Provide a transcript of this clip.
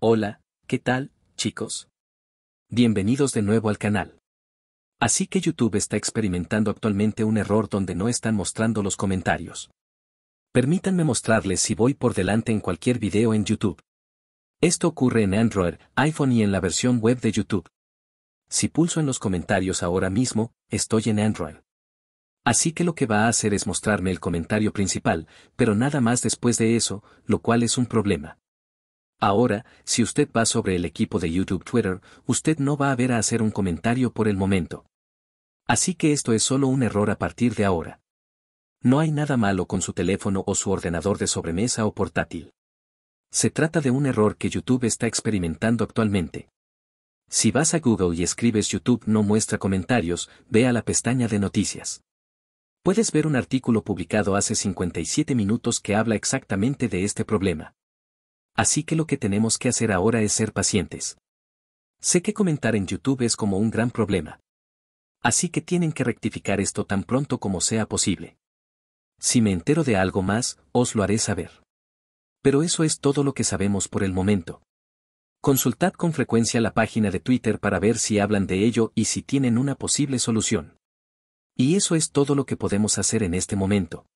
Hola, ¿qué tal, chicos? Bienvenidos de nuevo al canal. Así que YouTube está experimentando actualmente un error donde no están mostrando los comentarios. Permítanme mostrarles si voy por delante en cualquier video en YouTube. Esto ocurre en Android, iPhone y en la versión web de YouTube. Si pulso en los comentarios ahora mismo, estoy en Android. Así que lo que va a hacer es mostrarme el comentario principal, pero nada más después de eso, lo cual es un problema. Ahora, si usted va sobre el equipo de YouTube Twitter, usted no va a ver a hacer un comentario por el momento. Así que esto es solo un error a partir de ahora. No hay nada malo con su teléfono o su ordenador de sobremesa o portátil. Se trata de un error que YouTube está experimentando actualmente. Si vas a Google y escribes YouTube no muestra comentarios, ve a la pestaña de noticias. Puedes ver un artículo publicado hace 57 minutos que habla exactamente de este problema así que lo que tenemos que hacer ahora es ser pacientes. Sé que comentar en YouTube es como un gran problema. Así que tienen que rectificar esto tan pronto como sea posible. Si me entero de algo más, os lo haré saber. Pero eso es todo lo que sabemos por el momento. Consultad con frecuencia la página de Twitter para ver si hablan de ello y si tienen una posible solución. Y eso es todo lo que podemos hacer en este momento.